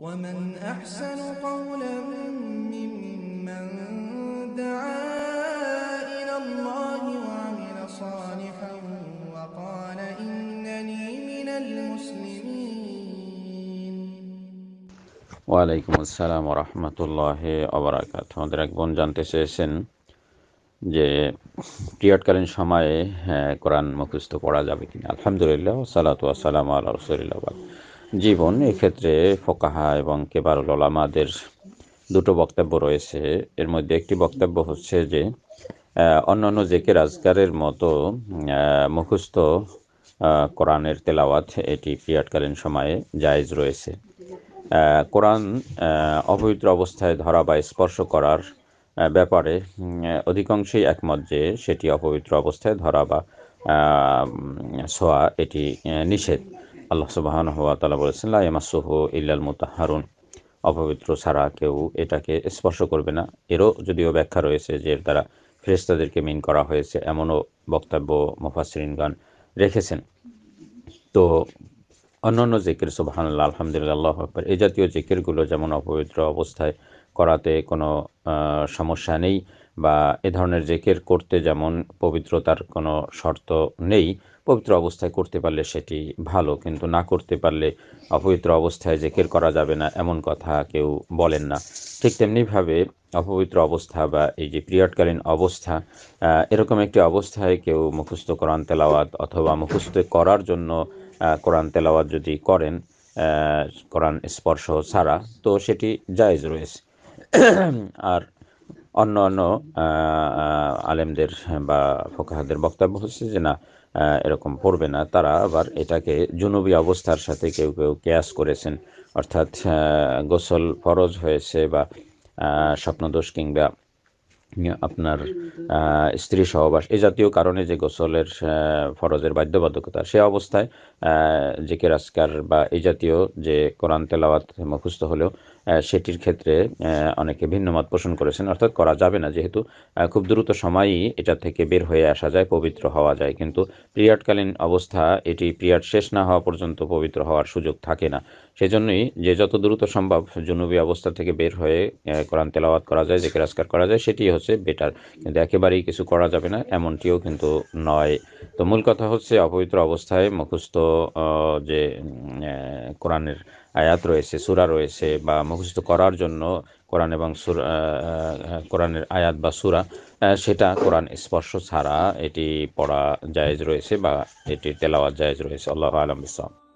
ومن أحسن قولا ممن دعا إلى الله وعمل صالحا وقال إنني من المسلمين وعليكم السلام ورحمة الله وبركاته আমাদের এক বোন জানতে চেয়েছেন যে পিরিয়ডকালীন সময়ে কোরআন মুখস্থ পড়া যাবে কিনা আলহামদুলিল্লাহ সালাতু আসসালাম আল্লাহ রসুলিল্লাহ জীবন এক্ষেত্রে ফোকাহা এবং কেবারুল ওলামাদের দুটো বক্তব্য রয়েছে এর মধ্যে একটি বক্তব্য হচ্ছে যে অন্যান্য জেকে রাজগারের মতো মুখস্থ কোরআনের তেলাওয়াত এটি পিরিয়ডকালীন সময়ে জায়জ রয়েছে কোরআন অপবিত্র অবস্থায় ধরা বা স্পর্শ করার ব্যাপারে অধিকাংশই একমত যে সেটি অপবিত্র অবস্থায় ধরা বা ছোঁয়া এটি নিষেধ আল্লাহ সুবাহান হওয়া তালা বলেছেন লাইমাসহ ইল্লাল মোতাহারুন অপবিত্র ছাড়া কেউ এটাকে স্পর্শ করবে না এরও যদিও ব্যাখ্যা রয়েছে যে এর দ্বারা ফেরেস্তাদেরকে মিন করা হয়েছে এমনও বক্তব্য গান রেখেছেন তো অন্যান্য জেকের সুবাহানুল্লাহ আলহামদুলিল্লাহ আল্লাহ আকবর এই জাতীয় জেকেরগুলো যেমন অপবিত্র অবস্থায় করাতে কোনো সমস্যা নেই বা এ ধরনের জেকের করতে যেমন পবিত্রতার কোনো শর্ত নেই পবিত্র অবস্থায় করতে পারলে সেটি ভালো কিন্তু না করতে পারলে অপবিত্র অবস্থায় জেকের করা যাবে না এমন কথা কেউ বলেন না ঠিক তেমনিভাবে অপবিত্র অবস্থা বা এই যে পিরিয়ডকালীন অবস্থা এরকম একটি অবস্থায় কেউ মুখস্থ কোরআন তেলাওয়াত অথবা মুখস্থ করার জন্য কোরআন তেলাওয়াত যদি করেন কোরআন স্পর্শ ছাড়া তো সেটি জায়জ রয়েছে আর অন্য অন্য আলেমদের বা ফোকাহাদের বক্তব্য হচ্ছে যে না এরকম পড়বে না তারা আবার এটাকে জুনুবি অবস্থার সাথে কেউ কেউ কেয়াস করেছেন অর্থাৎ গোসল ফরজ হয়েছে বা স্বপ্নদোষ কিংবা আপনার স্ত্রী সহবাস এই জাতীয় কারণে যে গোসলের ফরজের বাধ্যবাধকতা সে অবস্থায় যে কেরাসকার বা এই জাতীয় যে কোরআন তেলাওয়াত মুখস্থ হলেও সেটির ক্ষেত্রে অনেকে ভিন্ন মত পোষণ করেছেন অর্থাৎ করা যাবে না যেহেতু খুব দ্রুত সময়ই এটা থেকে বের হয়ে আসা যায় পবিত্র হওয়া যায় কিন্তু পিরিয়ডকালীন অবস্থা এটি পিরিয়ড শেষ না হওয়া পর্যন্ত পবিত্র হওয়ার সুযোগ থাকে না সেজন্যই যে যত দ্রুত সম্ভব জুনুবী অবস্থা থেকে বের হয়ে কোরআন তেলাওয়াত করা যায় যে কেরাসকার করা যায় সেটি হচ্ছে বেটার কিন্তু একেবারেই কিছু করা যাবে না এমনটিও কিন্তু নয় তো মূল কথা হচ্ছে অপবিত্র অবস্থায় মুখস্থ যে কোরআনের আয়াত রয়েছে সুরা রয়েছে বা মুখস্থ করার জন্য কোরআন এবং সুরা কোরআনের আয়াত বা সুরা সেটা কোরআন স্পর্শ ছাড়া এটি পড়া জায়েজ রয়েছে বা এটি তেলাওয়াত জায়েজ রয়েছে আল্লাহ আলম ইসলাম